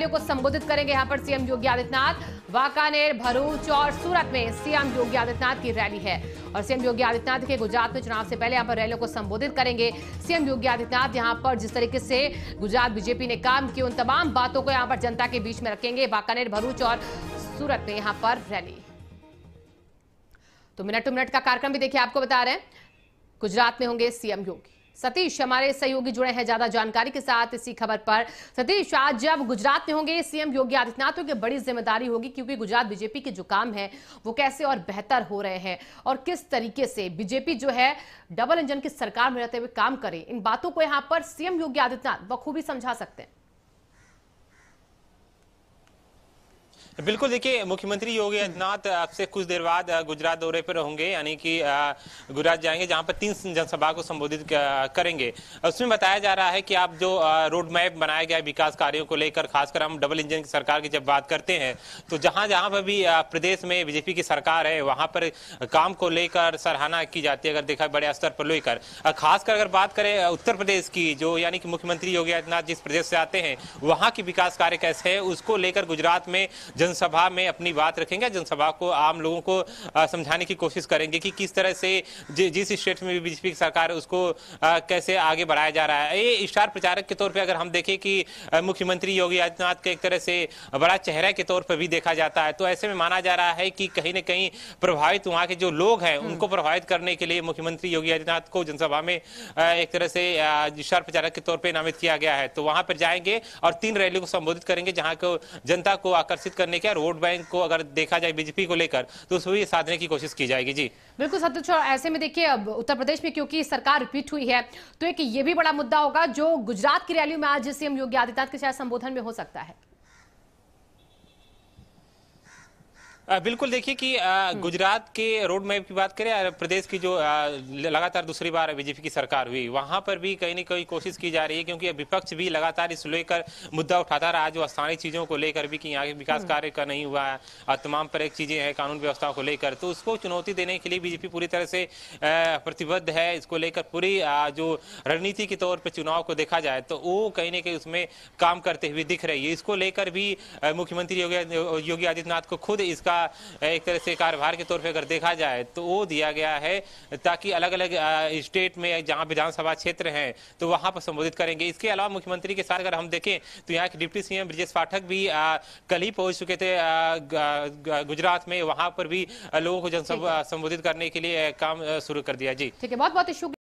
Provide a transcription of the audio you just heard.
रैलियों को संबोधित करेंगे यहाँ पर सीएम योगी आदित्यनाथ वाकानेर भरूच और सूरत में सीएम योगी आदित्यनाथ की रैली है और सीएम योगी आदित्यनाथ के गुजरात में चुनाव से पहले यहाँ पर रैलियों को संबोधित करेंगे सीएम योगी आदित्यनाथ यहाँ पर जिस तरीके से गुजरात बीजेपी ने काम किया उन तमाम बातों को यहाँ पर जनता के बीच में रखेंगे वाकानेर भरूच और सूरत में यहाँ पर रैली तो मिनट टू मिनट का कार्यक्रम भी देखिए आपको बता रहे हैं गुजरात में होंगे सीएम योगी सतीश हमारे सहयोगी जुड़े हैं ज्यादा जानकारी के साथ इसी खबर पर सतीश आज जब गुजरात में होंगे सीएम योगी आदित्यनाथ की बड़ी जिम्मेदारी होगी क्योंकि गुजरात बीजेपी के जो काम है वो कैसे और बेहतर हो रहे हैं और किस तरीके से बीजेपी जो है डबल इंजन की सरकार में रहते हुए काम करे इन बातों को यहाँ पर सीएम योगी आदित्यनाथ बखूबी समझा सकते हैं बिल्कुल देखिए मुख्यमंत्री योगी आदित्यनाथ आपसे कुछ देर बाद गुजरात दौरे पर होंगे यानी कि गुजरात जाएंगे जहां पर तीन जनसभा को संबोधित करेंगे उसमें बताया जा रहा है कि आप जो रोड मैप बनाया गया है विकास कार्यों को लेकर खासकर हम डबल इंजन की सरकार की जब बात करते हैं तो जहां जहां पर भी प्रदेश में बीजेपी की सरकार है वहां पर काम को लेकर सराहना की जाती है अगर देखा बड़े स्तर पर लेकर खासकर अगर बात करें उत्तर प्रदेश की जो यानी कि मुख्यमंत्री योगी आदित्यनाथ जिस प्रदेश से आते हैं वहां की विकास कार्य कैसे है उसको लेकर गुजरात में जनसभा में अपनी बात रखेंगे जनसभा को आम लोगों को समझाने की कोशिश करेंगे कि किस तरह से जिस स्टेट में बीजेपी की सरकार उसको कैसे आगे बढ़ाया जा रहा है ये स्टार प्रचारक के तौर पर अगर हम देखें कि मुख्यमंत्री योगी आदित्यनाथ का एक तरह से बड़ा चेहरा के तौर पर भी देखा जाता है तो ऐसे में माना जा रहा है कि कहीं ना कहीं प्रभावित वहाँ के जो लोग हैं उनको हम्म। प्रभावित करने के लिए मुख्यमंत्री योगी आदित्यनाथ को जनसभा में एक तरह से स्टार प्रचारक के तौर पर नामित किया गया है तो वहां पर जाएंगे और तीन रैली को संबोधित करेंगे जहाँ को जनता को आकर्षित करने करने के रोड बैंक को अगर देखा जाए बीजेपी को लेकर तो उसको भी साधने की कोशिश की जाएगी जी बिल्कुल सत्य ऐसे में देखिए अब उत्तर प्रदेश में क्योंकि सरकार रिपीट हुई है तो एक ये भी बड़ा मुद्दा होगा जो गुजरात की रैली में आज सीएम योगी आदित्यनाथ के साथ संबोधन में हो सकता है बिल्कुल देखिए कि हम्म। गुजरात के रोड मैप की बात करें प्रदेश की जो लगातार दूसरी बार बीजेपी की सरकार हुई वहां पर भी कहीं ना कहीं कोशिश की जा रही है क्योंकि विपक्ष भी लगातार इस लेकर मुद्दा उठाता रहा जो स्थानीय चीजों को लेकर भी कि यहाँ के विकास हम्म। कार्य का नहीं हुआ है तमाम पर एक चीजें हैं कानून व्यवस्था को लेकर तो उसको चुनौती देने के लिए बीजेपी पूरी तरह से प्रतिबद्ध है इसको लेकर पूरी जो रणनीति के तौर पर चुनाव को देखा जाए तो वो कहीं ना कहीं उसमें काम करते हुए दिख रही है इसको लेकर भी मुख्यमंत्री योगी आदित्यनाथ को खुद इसका एक तरह से कार्यभार के तौर पे अगर देखा जाए तो वो दिया गया है ताकि अलग अलग स्टेट में जहाँ विधानसभा क्षेत्र हैं तो वहाँ पर संबोधित करेंगे इसके अलावा मुख्यमंत्री के साथ अगर हम देखें तो यहाँ के डिप्टी सीएम एम पाठक भी कल ही पहुँच चुके थे गुजरात में वहाँ पर भी लोगों को जनसभा संबोधित करने के लिए काम शुरू कर दिया जी ठीक है बहुत बहुत शुक्रिया